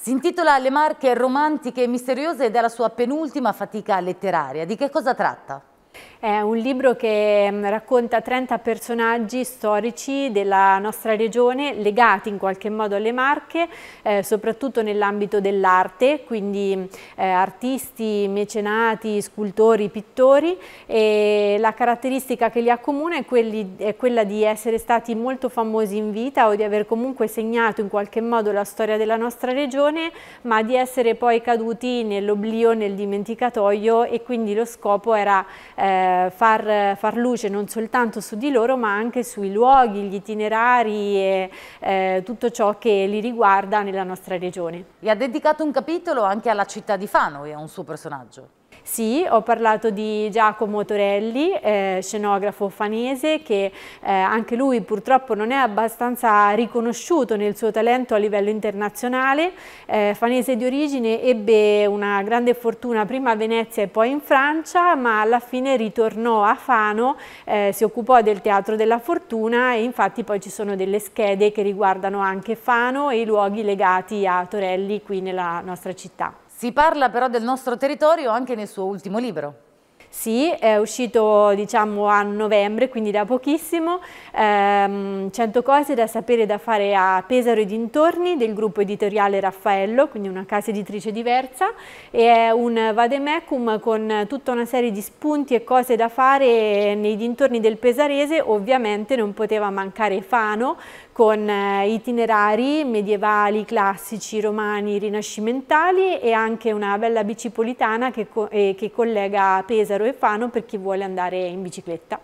Si intitola Le Marche romantiche e misteriose ed è la sua penultima fatica letteraria. Di che cosa tratta? È un libro che mm, racconta 30 personaggi storici della nostra regione legati in qualche modo alle Marche, eh, soprattutto nell'ambito dell'arte, quindi eh, artisti, mecenati, scultori, pittori e la caratteristica che li accomuna è, quelli, è quella di essere stati molto famosi in vita o di aver comunque segnato in qualche modo la storia della nostra regione, ma di essere poi caduti nell'oblio, nel dimenticatoio e quindi lo scopo era eh, eh, far, far, luce non soltanto su di loro ma anche sui luoghi, gli itinerari e eh, tutto ciò che li riguarda nella nostra regione. E ha dedicato un capitolo anche alla città di Fano e a un suo personaggio. Sì, ho parlato di Giacomo Torelli, eh, scenografo fanese, che eh, anche lui purtroppo non è abbastanza riconosciuto nel suo talento a livello internazionale. Eh, fanese di origine ebbe una grande fortuna prima a Venezia e poi in Francia, ma alla fine ritornò a Fano, eh, si occupò del Teatro della Fortuna e infatti poi ci sono delle schede che riguardano anche Fano e i luoghi legati a Torelli qui nella nostra città. Si parla però del nostro territorio anche nel suo ultimo libro. Sì, è uscito diciamo a novembre, quindi da pochissimo, ehm, 100 cose da sapere da fare a Pesaro e dintorni del gruppo editoriale Raffaello, quindi una casa editrice diversa, e è un vademecum con tutta una serie di spunti e cose da fare nei dintorni del Pesarese, ovviamente non poteva mancare Fano con eh, itinerari medievali, classici, romani, rinascimentali e anche una bella bicipolitana che, co che collega Pesaro e Fano per chi vuole andare in bicicletta.